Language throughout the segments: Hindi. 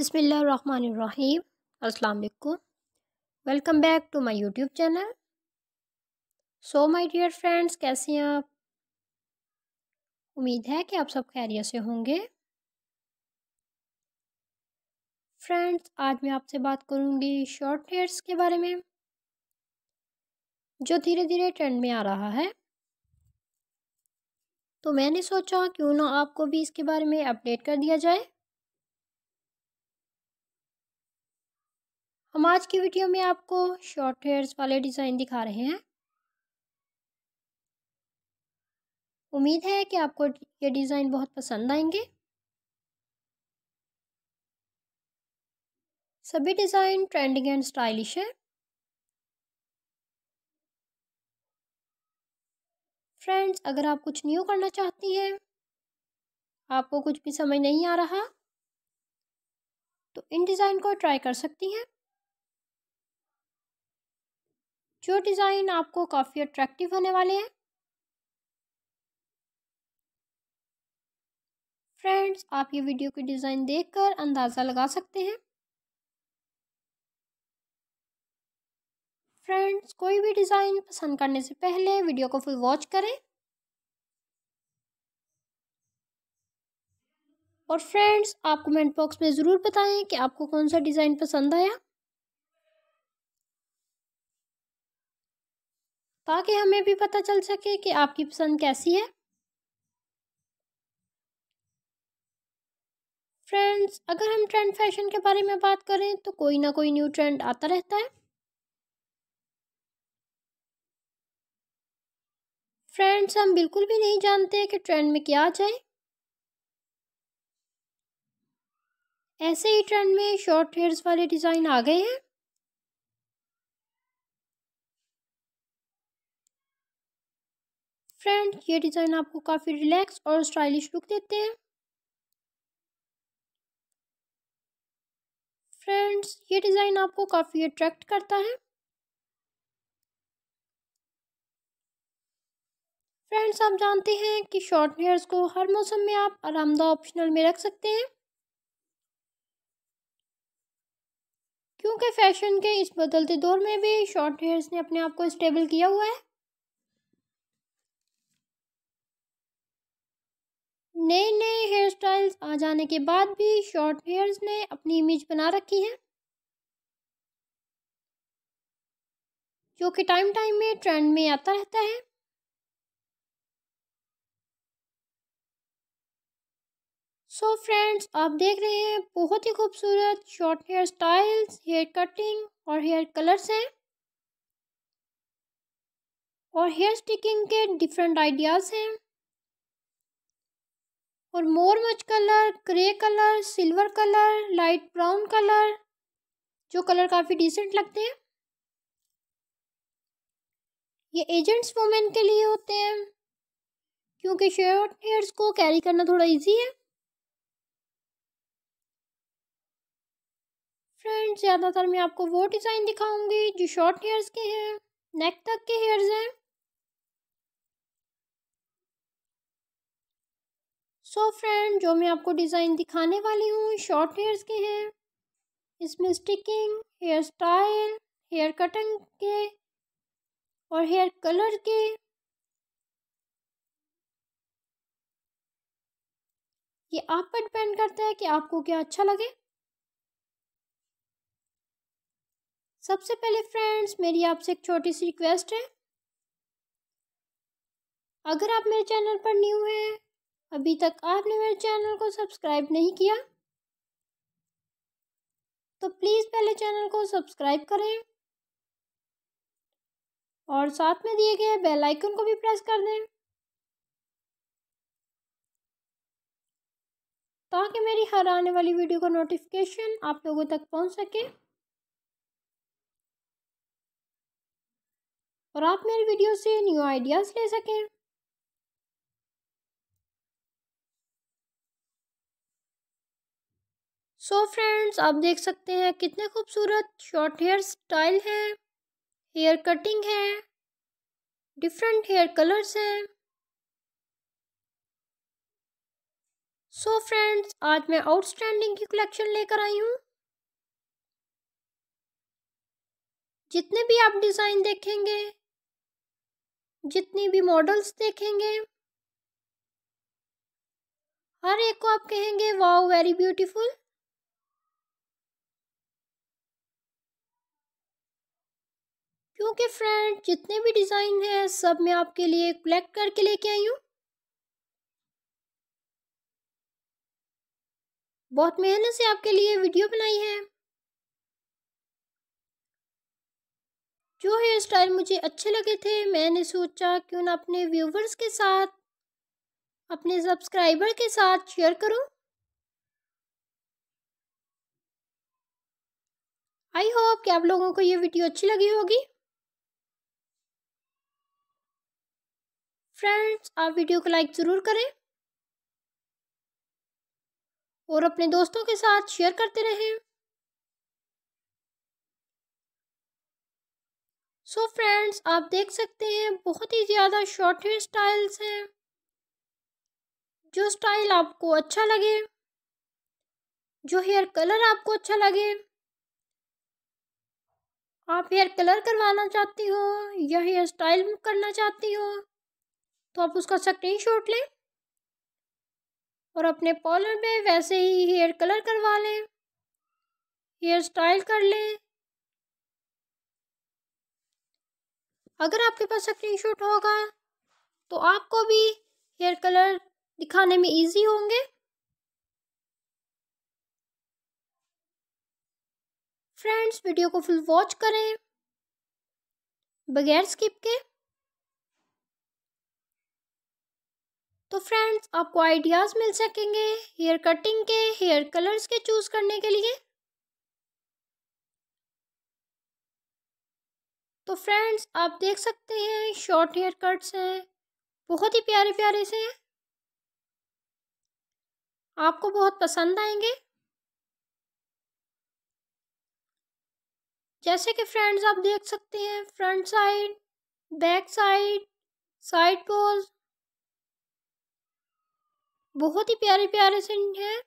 अस्सलाम वालेकुम welcome back to my YouTube channel so my dear friends कैसे हैं आप उम्मीद है कि आप सब खैरियत से होंगे फ्रेंड्स आज मैं आपसे बात करूंगी शॉर्ट हेयर्स के बारे में जो धीरे धीरे ट्रेंड में आ रहा है तो मैंने सोचा क्यों ना आपको भी इसके बारे में अपडेट कर दिया जाए हम आज की वीडियो में आपको शॉर्ट हेयर्स वाले डिज़ाइन दिखा रहे हैं उम्मीद है कि आपको ये डिज़ाइन बहुत पसंद आएंगे सभी डिज़ाइन ट्रेंडिंग एंड स्टाइलिश है फ्रेंड्स अगर आप कुछ न्यू करना चाहती हैं आपको कुछ भी समझ नहीं आ रहा तो इन डिज़ाइन को ट्राई कर सकती हैं जो डिज़ाइन आपको काफ़ी अट्रैक्टिव होने वाले हैं फ्रेंड्स आप ये वीडियो की डिज़ाइन देखकर अंदाज़ा लगा सकते हैं फ्रेंड्स कोई भी डिज़ाइन पसंद करने से पहले वीडियो को फुल वॉच करें और फ्रेंड्स आप कमेंट बॉक्स में ज़रूर बताएं कि आपको कौन सा डिज़ाइन पसंद आया ताकि हमें भी पता चल सके कि आपकी पसंद कैसी है फ्रेंड्स अगर हम ट्रेंड फैशन के बारे में बात करें तो कोई ना कोई न्यू ट्रेंड आता रहता है फ्रेंड्स हम बिल्कुल भी नहीं जानते कि ट्रेंड में क्या आ जाए ऐसे ही ट्रेंड में शॉर्ट हेयर्स वाले डिज़ाइन आ गए हैं फ्रेंड ये डिज़ाइन आपको काफ़ी रिलैक्स और स्टाइलिश लुक देते हैं फ्रेंड्स ये डिज़ाइन आपको काफ़ी अट्रैक्ट करता है फ्रेंड्स आप जानते हैं कि शॉर्ट हेयर्स को हर मौसम में आप आरामदा ऑप्शनल में रख सकते हैं क्योंकि फैशन के इस बदलते दौर में भी शॉर्ट हेयर्स ने अपने आप को स्टेबल किया हुआ है नए नए हेयर स्टाइल्स आ जाने के बाद भी शॉर्ट हेयर्स ने अपनी इमेज बना रखी है जो कि टाइम टाइम में ट्रेंड में आता रहता है सो so फ्रेंड्स आप देख रहे हैं बहुत ही खूबसूरत short hair styles hair cutting और हेयर कलर्स हैं और हेयर स्टिकिंग के डिफरेंट आइडियाज़ हैं और more much colour grey colour silver colour light brown colour जो कलर काफ़ी डिसेंट लगते हैं ये एजेंट्स वोमेन के लिए होते हैं क्योंकि शर्ट हेयर्स को कैरी करना थोड़ा इजी है फ्रेंड्स ज़्यादातर मैं आपको वो डिज़ाइन दिखाऊंगी जो शॉर्ट हेयर्स के हैं नेक तक के हेयर्स हैं सो so फ्रेंड जो मैं आपको डिज़ाइन दिखाने वाली हूँ शॉर्ट हेयर्स के हैं इसमें sticking hair style hair cutting के और हेयर कलर के ये आप पर डिपेंड करता है कि आपको क्या अच्छा लगे सबसे पहले फ्रेंड्स मेरी आपसे एक छोटी सी रिक्वेस्ट है अगर आप मेरे चैनल पर न्यू हैं अभी तक आपने मेरे चैनल को सब्सक्राइब नहीं किया तो प्लीज़ पहले चैनल को सब्सक्राइब करें और साथ में दिए गए बेल आइकन को भी प्रेस कर दें ताकि मेरी हर आने वाली वीडियो का नोटिफिकेशन आप लोगों तक पहुंच सके और आप मेरी वीडियो से न्यू आइडियाज़ ले सकें सो so फ्रेंड्स आप देख सकते हैं कितने खूबसूरत शॉर्ट हेयर स्टाइल है हेयर कटिंग है डिफरेंट हेयर कलर्स हैं सो फ्रेंड्स आज मैं आउटस्टैंडिंग की कलेक्शन लेकर आई हूँ जितने भी आप डिज़ाइन देखेंगे जितनी भी मॉडल्स देखेंगे हर एक को आप कहेंगे वाओ वेरी ब्यूटीफुल क्योंकि फ्रेंड जितने भी डिज़ाइन हैं सब मैं आपके लिए कलेक्ट करके लेके आई हूँ बहुत मेहनत से आपके लिए वीडियो बनाई है जो हेयर स्टाइल मुझे अच्छे लगे थे मैंने सोचा क्यों ना अपने व्यूवर्स के साथ अपने सब्सक्राइबर के साथ शेयर करूं आई होप कि आप लोगों को ये वीडियो अच्छी लगी होगी फ्रेंड्स आप वीडियो को लाइक ज़रूर करें और अपने दोस्तों के साथ शेयर करते रहें सो so फ्रेंड्स आप देख सकते हैं बहुत ही ज़्यादा शॉर्ट हेयर स्टाइल्स हैं जो स्टाइल आपको अच्छा लगे जो हेयर कलर आपको अच्छा लगे आप हेयर कलर करवाना चाहती हो या हेयर स्टाइल करना चाहती हो तो आप उसका स्क्रीन शॉट लें और अपने पॉलर में वैसे ही हेयर कलर करवा लें हेयर स्टाइल कर लें अगर आपके पास स्क्रीन शॉट होगा तो आपको भी हेयर कलर दिखाने में इजी होंगे फ्रेंड्स वीडियो को फुल वॉच करें बगैर स्किप के तो फ्रेंड्स आपको आइडियाज़ मिल सकेंगे हेयर कटिंग के हेयर कलर्स के चूज़ करने के लिए तो फ्रेंड्स आप देख सकते हैं शॉर्ट हेयर कट्स हैं बहुत ही प्यारे प्यारे से हैं आपको बहुत पसंद आएंगे जैसे कि फ्रेंड्स आप देख सकते हैं front side back side side pose बहुत ही प्यारे प्यारे से हैं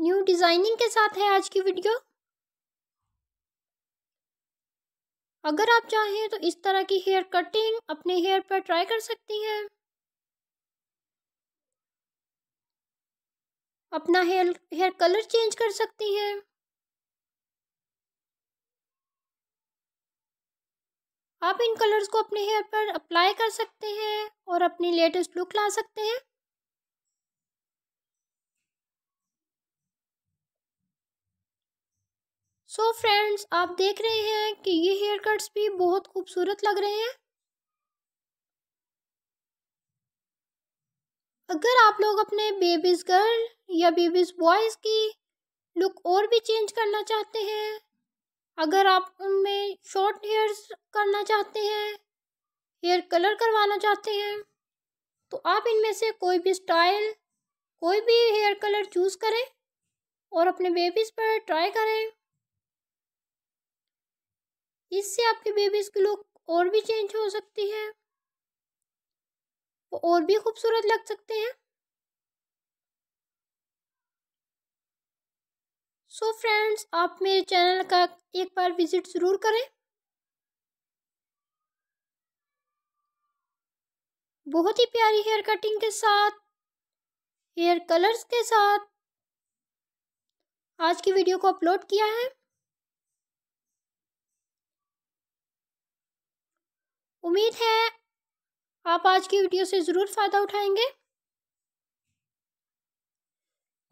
न्यू डिज़ाइनिंग के साथ है आज की वीडियो अगर आप चाहें तो इस तरह की हेयर कटिंग अपने हेयर पर ट्राई कर सकती हैं अपना हेयर हेयर कलर चेंज कर सकती हैं आप इन कलर्स को अपने हेयर पर अप्लाई कर सकते हैं और अपनी लेटेस्ट लुक ला सकते हैं सो so फ्रेंड्स आप देख रहे हैं कि ये हेयर कट्स भी बहुत खूबसूरत लग रहे हैं अगर आप लोग अपने बेबीज़ गर्ल या बेबीज़ बॉयज़ की लुक और भी चेंज करना चाहते हैं अगर आप उनमें शॉर्ट हेयर्स करना चाहते हैं हेयर कलर करवाना चाहते हैं तो आप इनमें से कोई भी स्टाइल कोई भी हेयर कलर चूज़ करें और अपने बेबीज़ पर ट्राई करें इससे आपके बेबीज की लुक और भी चेंज हो सकती है वो और भी खूबसूरत लग सकते हैं सो so फ्रेंड्स आप मेरे चैनल का एक बार विजिट ज़रूर करें बहुत ही प्यारी हेयर कटिंग के साथ हेयर कलर्स के साथ आज की वीडियो को अपलोड किया है उम्मीद है आप आज की वीडियो से ज़रूर फ़ायदा उठाएंगे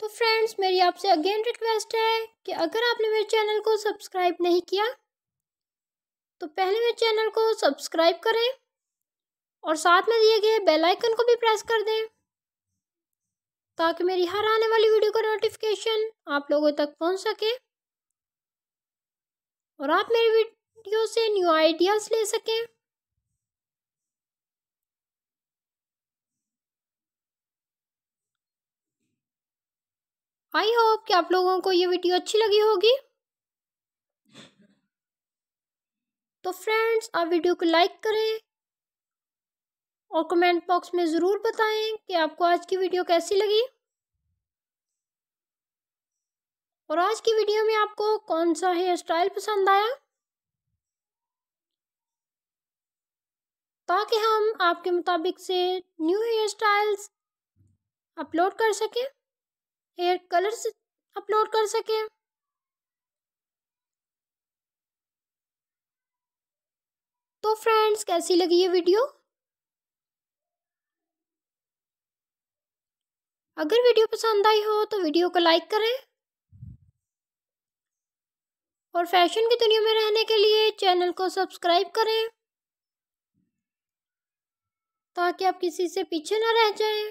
तो फ्रेंड्स मेरी आपसे अगेन रिक्वेस्ट है कि अगर आपने मेरे चैनल को सब्सक्राइब नहीं किया तो पहले मेरे चैनल को सब्सक्राइब करें और साथ में दिए गए बेल आइकन को भी प्रेस कर दें ताकि मेरी हर आने वाली वीडियो का नोटिफिकेशन आप लोगों तक पहुंच सके और आप मेरी वीडियो से न्यू आइडियाज़ ले सकें आई होप कि आप लोगों को ये वीडियो अच्छी लगी होगी तो फ्रेंड्स आप वीडियो को लाइक करें और कमेंट बॉक्स में ज़रूर बताएं कि आपको आज की वीडियो कैसी लगी और आज की वीडियो में आपको कौन सा हेयर स्टाइल पसंद आया ताकि हम आपके मुताबिक से न्यू हेयर स्टाइल्स अपलोड कर सकें हेयर कलर्स अपलोड कर सके तो फ्रेंड्स कैसी लगी ये वीडियो अगर वीडियो पसंद आई हो तो वीडियो को लाइक करें और फैशन की दुनिया में रहने के लिए चैनल को सब्सक्राइब करें ताकि आप किसी से पीछे ना रह जाएं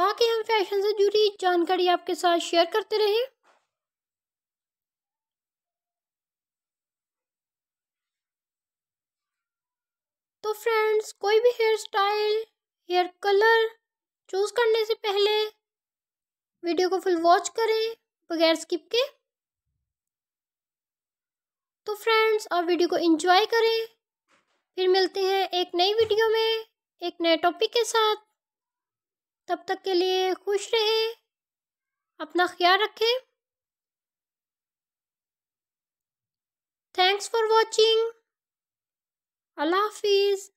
ताकि हम फैशन से जुड़ी जानकारी आपके साथ शेयर करते रहें तो फ्रेंड्स कोई भी hair style hair colour choose करने से पहले वीडियो को फुल वॉच करें बगैर स्किप के तो फ्रेंड्स आप वीडियो को एंजॉय करें फिर मिलते हैं एक नई वीडियो में एक नए टॉपिक के साथ तब तक के लिए खुश रहे अपना ख्याल रखें थैंक्स फॉर वॉचिंग अल्लाह हाफिज़